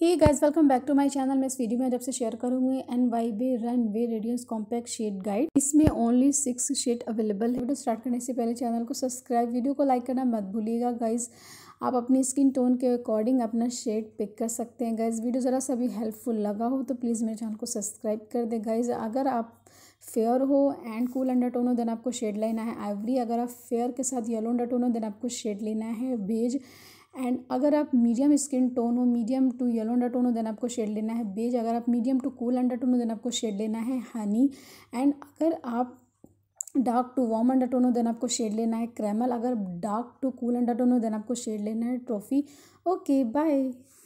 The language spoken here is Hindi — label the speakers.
Speaker 1: he guys welcome back to my channel मैं इस वीडियो में आपसे शेयर करूंगी N Y B runway radiance compact shade guide इसमें ओनली सिक्स शेड अवेलेबल है वीडियो स्टार्ट करने से पहले चैनल को सब्सक्राइब वीडियो को लाइक करना मत भूलिएगा गाइज आप अपनी स्किन टोन के अकॉर्डिंग अपना शेड पिक कर सकते हैं गाइज वीडियो ज़रा सा भी हेल्पफुल लगा हो तो प्लीज़ मेरे चैनल को सब्सक्राइब कर दें गाइज अगर आप फेयर हो एंड कूल अंडर टोन हो देन आपको शेड लेना है आइवरी अगर आप फेयर के साथ येलो अंडर टोन हो देन आपको शेड लेना है बेज एंड अगर आप मीडियम स्किन टोन हो medium to yellow undertone हो देन आपको शेड लेना है बेज अगर आप medium to cool undertone हो देन आपको शेड लेना है हनी एंड अगर आप dark to warm under undertone हो देन आपको शेड लेना है क्रेमल अगर dark to cool undertone हो देन आपको शेड लेना है ट्रॉफी ओके बाय